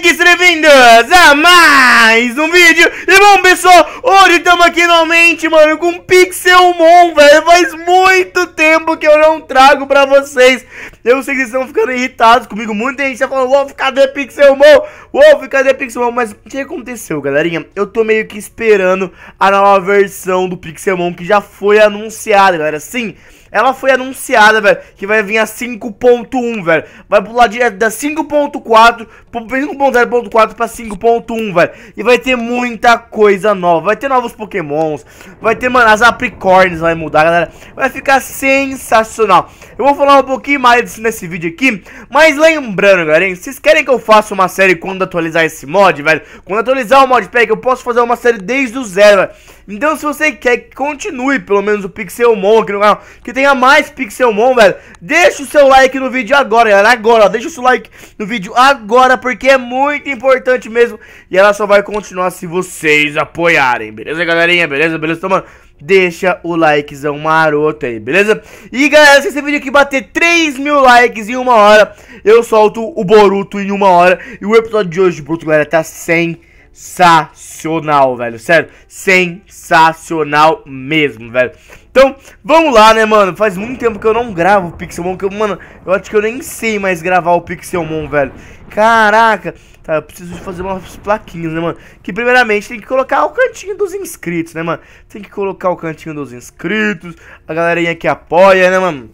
que sejam bem-vindos a mais um vídeo E bom pessoal, hoje estamos aqui novamente, mano, com Pixelmon, velho Faz muito tempo que eu não trago pra vocês Eu sei que vocês estão ficando irritados comigo Muita gente tá falando, Wolf, cadê Pixelmon? Wolf, cadê Pixelmon? Mas o que aconteceu, galerinha? Eu tô meio que esperando a nova versão do Pixelmon que já foi anunciada, galera Sim, ela foi anunciada, velho, que vai vir a 5.1, velho. Vai pular direto da 5.4, 5.0.4 pra 5.1, velho. E vai ter muita coisa nova. Vai ter novos pokémons, vai ter, mano, as apricornes vai mudar, galera. Vai ficar sensacional. Eu vou falar um pouquinho mais disso nesse vídeo aqui, mas lembrando, galera, hein, vocês querem que eu faça uma série quando atualizar esse mod, velho? Quando atualizar o mod eu posso fazer uma série desde o zero, velho. Então se você quer que continue, pelo menos, o Pixelmon aqui no canal, é, que tenha mais Pixelmon, velho, deixa o seu like no vídeo agora, galera, agora, ó, deixa o seu like no vídeo agora, porque é muito importante mesmo, e ela só vai continuar se vocês apoiarem, beleza, galerinha, beleza, beleza, então, mano, deixa o likezão maroto aí, beleza? E galera, se esse vídeo aqui bater 3 mil likes em uma hora, eu solto o Boruto em uma hora. E o episódio de hoje Boruto, galera, tá sem sensacional, velho. Sério, sensacional mesmo, velho. Então, vamos lá, né, mano? Faz muito tempo que eu não gravo o Pixelmon, que eu, mano, eu acho que eu nem sei mais gravar o Pixelmon, velho. Caraca! Tá, eu preciso fazer umas plaquinhas, né, mano? Que primeiramente tem que colocar o cantinho dos inscritos, né, mano? Tem que colocar o cantinho dos inscritos, a galerinha que apoia, né, mano?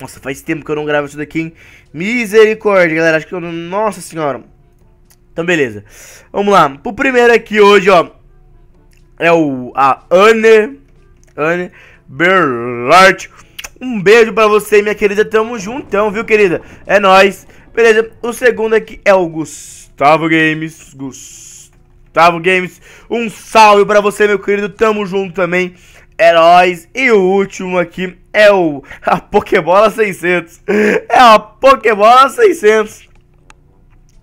Nossa, faz tempo que eu não gravo isso daqui, hein? Misericórdia, galera. Acho que eu... Nossa senhora, então, beleza. Vamos lá. O primeiro aqui hoje, ó. É o a Anne. Anne Berlart. Um beijo pra você, minha querida. Tamo juntão, viu, querida? É nóis. Beleza. O segundo aqui é o Gustavo Games. Gustavo Games. Um salve pra você, meu querido. Tamo junto também. É nóis. E o último aqui é o a Pokébola 600. É a Pokébola 600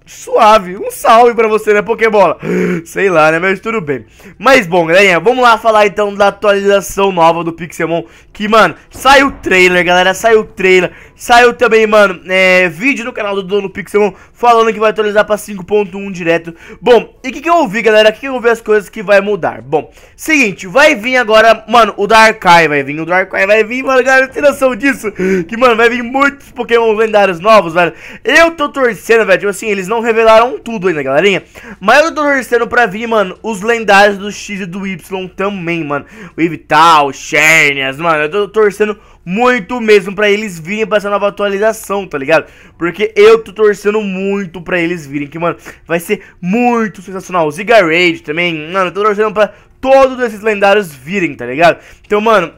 suave. Um salve pra você, né, Pokébola? Sei lá, né, mas tudo bem. Mas bom, galerinha, vamos lá falar então da atualização nova do Pixelmon. Que, mano, saiu o trailer, galera, saiu o trailer. Saiu também, mano, é, vídeo no canal do Dono Pixel falando que vai atualizar pra 5.1 direto. Bom, e o que, que eu ouvi, galera? O que, que eu ouvi as coisas que vai mudar? Bom, seguinte, vai vir agora, mano, o dark eye vai vir. O dark eye vai vir, mano, galera, tem noção disso? Que, mano, vai vir muitos Pokémon lendários novos, velho. Eu tô torcendo, velho, tipo assim, eles não revelaram tudo ainda, galerinha. Mas eu tô torcendo pra vir, mano, os lendários do X e do Y também, mano. O Evital, Xerneas, mano, eu tô torcendo muito mesmo para eles virem pra essa nova atualização, tá ligado? Porque eu tô torcendo muito pra eles virem, que, mano, vai ser muito sensacional. O Rage também, mano, eu tô torcendo pra todos esses lendários virem, tá ligado? Então, mano,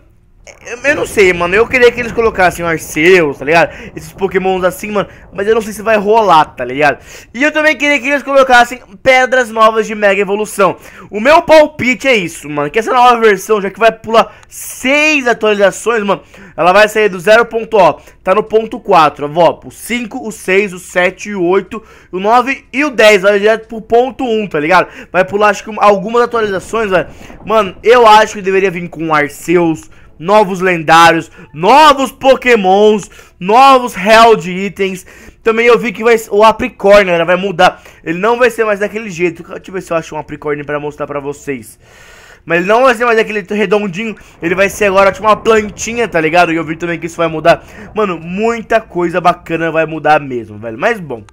eu não sei, mano. Eu queria que eles colocassem o Arceus, tá ligado? Esses pokémons assim, mano. Mas eu não sei se vai rolar, tá ligado? E eu também queria que eles colocassem pedras novas de Mega Evolução. O meu palpite é isso, mano. Que essa nova versão, já que vai pular 6 atualizações, mano. Ela vai sair do 0. Ó, tá no ponto 4, ó. O 5, o 6, o 7, o 8, o 9 e o 10. Vai direto pro ponto 1, tá ligado? Vai pular, acho que algumas atualizações, velho. Mano, eu acho que deveria vir com o Arceus novos lendários, novos pokémons, novos real de itens. Também eu vi que vai, o Apricórnio galera, vai mudar. Ele não vai ser mais daquele jeito. Deixa eu ver se eu acho um Apricórnio pra mostrar pra vocês. Mas ele não vai ser mais aquele redondinho, ele vai ser agora tipo uma plantinha, tá ligado? E eu vi também que isso vai mudar. Mano, muita coisa bacana vai mudar mesmo, velho. Mas bom,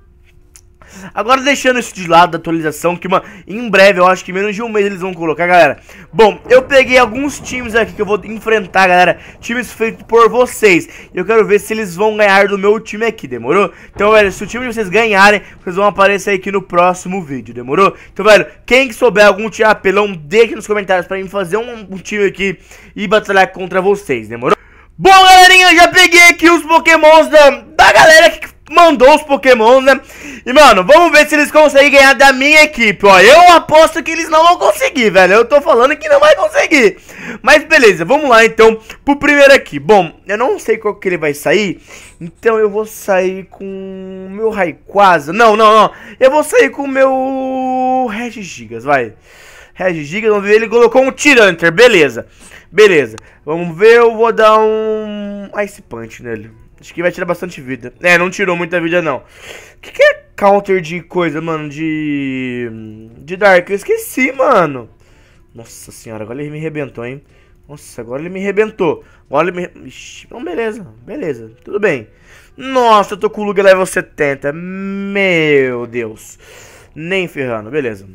Agora deixando isso de lado da atualização, que em breve, eu acho que menos de um mês eles vão colocar, galera. Bom, eu peguei alguns times aqui que eu vou enfrentar, galera. Times feitos por vocês. E eu quero ver se eles vão ganhar do meu time aqui, demorou? Então, velho, se o time de vocês ganharem, vocês vão aparecer aqui no próximo vídeo, demorou? Então, velho, quem souber algum time apelão, deixa nos comentários pra mim fazer um, um time aqui e batalhar contra vocês, demorou? Bom, galerinha, já peguei aqui os pokémons da, da galera que mandou os Pokémon, né? E, mano, vamos ver se eles conseguem ganhar da minha equipe, ó. Eu aposto que eles não vão conseguir, velho. Eu tô falando que não vai conseguir. Mas, beleza, vamos lá, então, pro primeiro aqui. Bom, eu não sei qual que ele vai sair, então eu vou sair com o meu Raikwaza. Não, não, não. Eu vou sair com o meu Regigigas, vai. Regigigas, vamos ver, ele colocou um Tiranter, beleza. Beleza, vamos ver, eu vou dar um Ice Punch nele. Acho que vai tirar bastante vida. É, não tirou muita vida, não. O que, que é counter de coisa, mano? De. De Dark? Eu esqueci, mano. Nossa senhora, agora ele me arrebentou, hein? Nossa, agora ele me arrebentou. Agora ele me. Ixi, então beleza, beleza, tudo bem. Nossa, eu tô com o Luga level 70. Meu Deus. Nem ferrando, beleza.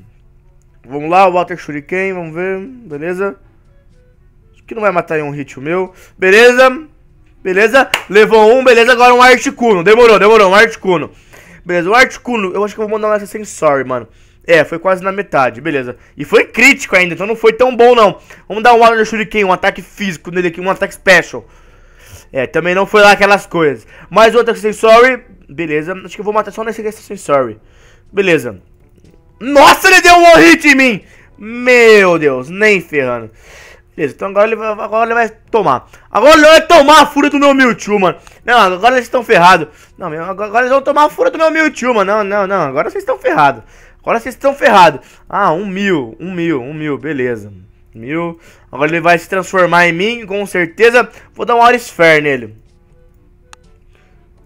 Vamos lá, Walter Shuriken, vamos ver, beleza? Acho que não vai matar em um hit o meu. Beleza? Beleza? Levou um, beleza? Agora um Articuno. Demorou, demorou. Um Articuno. Beleza, o Articuno, eu acho que eu vou mandar um Sensory, mano. É, foi quase na metade, beleza. E foi crítico ainda, então não foi tão bom, não. Vamos dar um Warner Shuriken, um ataque físico nele aqui, um ataque special. É, também não foi lá aquelas coisas. Mais outro Sensory, beleza. Acho que eu vou matar só nesse Sensory. Beleza. Nossa, ele deu um hit em mim! Meu Deus, nem ferrando. Beleza, então agora ele, vai, agora ele vai tomar. Agora ele vai tomar a fúria do meu Mewtwo, mano. Não, agora eles estão ferrados. Não, agora eles vão tomar a fúria do meu Mewtwo, mano. Não, não, não. Agora vocês estão ferrados. Agora vocês estão ferrados. Ah, um mil, um mil, um mil. Beleza. Mil. Agora ele vai se transformar em mim, com certeza. Vou dar um Aurisphere nele.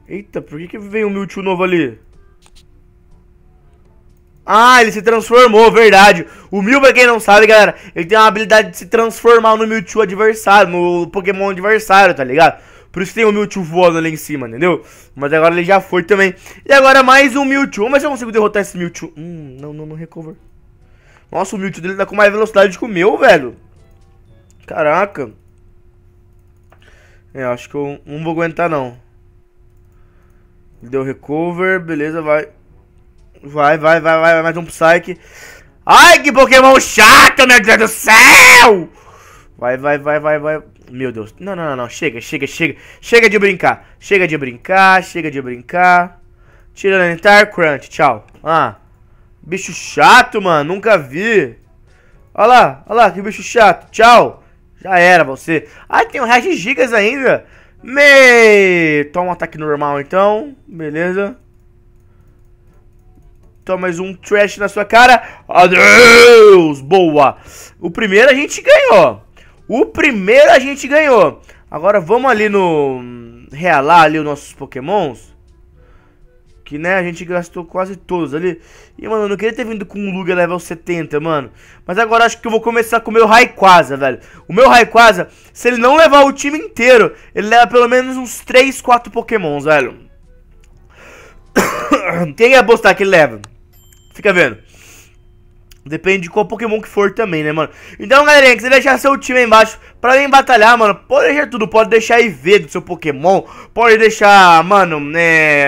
Eita, por que, que veio um Mewtwo novo ali? Ah, ele se transformou, verdade. O Mil, pra quem não sabe, galera, ele tem a habilidade de se transformar no Mewtwo adversário, no Pokémon adversário, tá ligado? Por isso tem o Mewtwo voando ali em cima, entendeu? Mas agora ele já foi também. E agora mais um Mewtwo. Vamos ver se eu consigo derrotar esse Mewtwo. Hum, não, não, não recover. Nossa, o Mewtwo dele tá com mais velocidade que o meu, velho. Caraca. É, acho que eu não vou aguentar, não. Deu recover, beleza, vai. Vai, vai, vai, vai, mais um Psyche. Ai, que Pokémon chato, meu Deus do céu! Vai, vai, vai, vai, vai. Meu Deus. Não, não, não, não. Chega, chega, chega. Chega de brincar. Chega de brincar, chega de brincar. Tira entire Crunch, tchau. Ah. Bicho chato, mano. Nunca vi. Olha lá, olha lá, que bicho chato. Tchau. Já era você. Ai, tem um resto de gigas ainda. Me... Toma um ataque normal, então. Beleza. Toma mais um trash na sua cara. Adeus! Boa! O primeiro a gente ganhou. O primeiro a gente ganhou. Agora vamos ali no... Realar ali os nossos pokémons. Que, né, a gente gastou quase todos ali. E, mano, eu não queria ter vindo com um Luga level 70, mano. Mas agora acho que eu vou começar com o meu Raikwaza, velho. O meu Raikwaza, se ele não levar o time inteiro, ele leva pelo menos uns 3, 4 pokémons, velho. Quem ia apostar que ele leva? Fica vendo. Depende de qual Pokémon que for também, né, mano? Então, galerinha, que você deixar seu time aí embaixo pra mim batalhar, mano, pode deixar tudo. Pode deixar IV do seu Pokémon, pode deixar, mano, né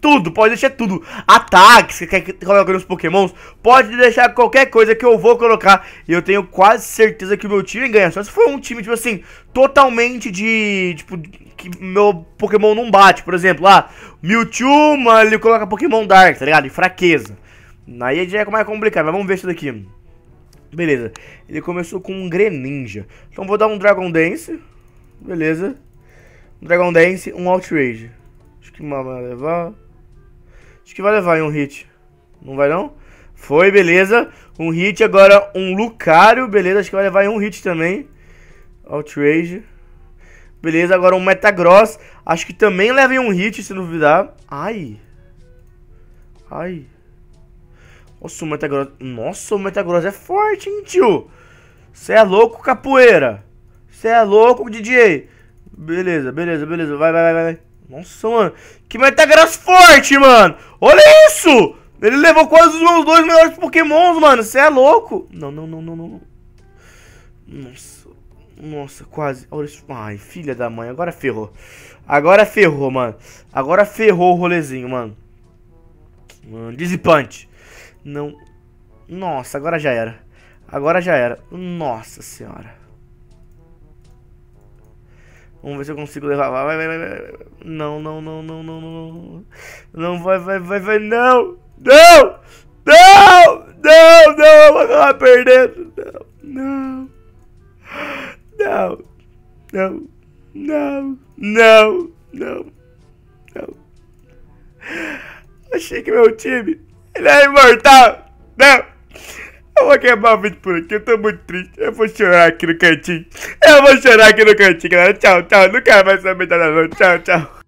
Tudo, pode deixar tudo. Ataques, que quer colocar nos Pokémons, pode deixar qualquer coisa que eu vou colocar. E eu tenho quase certeza que o meu time ganha. Só se for um time, tipo assim, totalmente de. Tipo, que meu Pokémon não bate. Por exemplo, lá, ah, Mewtwo, mano, ele coloca Pokémon Dark, tá ligado? E fraqueza. Aí já é mais complicado, mas vamos ver isso daqui. Beleza, ele começou com um Greninja. Então vou dar um Dragon Dance, beleza. Um Dragon Dance, um Outrage. Acho que vai levar... Acho que vai levar em um hit. Não vai não? Foi, beleza. Um hit, agora um Lucario, beleza. Acho que vai levar em um hit também. Outrage. Beleza, agora um Metagross. Acho que também leva em um hit, se não duvidar. Ai. Ai. Nossa, o Metagross... Nossa, o Metagross é forte, hein, tio? Você é louco, capoeira? Você é louco, DJ? Beleza, beleza, beleza. Vai, vai, vai, vai. Nossa, mano. Que Metagross forte, mano. Olha isso! Ele levou quase os meus dois melhores pokémons, mano. Você é louco. Não, não, não, não, não. Nossa. Nossa, quase. Olha isso. Ai, filha da mãe. Agora ferrou. Agora ferrou, mano. Agora ferrou o rolezinho, mano. Mano, não. Nossa, agora já era. Agora já era. Nossa senhora. Vamos ver se eu consigo levar. Vai, vai, vai, vai. Não, não, não, não, não, não. Não, vai, vai, vai, vai. Não! Não! Não! Não, não, eu vou acabar perdendo. Não. Não. Não. Não. Não. Não. Não. Achei que meu time ele é imortal! Não! Eu vou acabar o vídeo por aqui, eu tô muito triste. Eu vou chorar aqui no cantinho. Eu vou chorar aqui no cantinho, galera. Tchau, tchau. Não quero mais saber da noite. Tchau, tchau.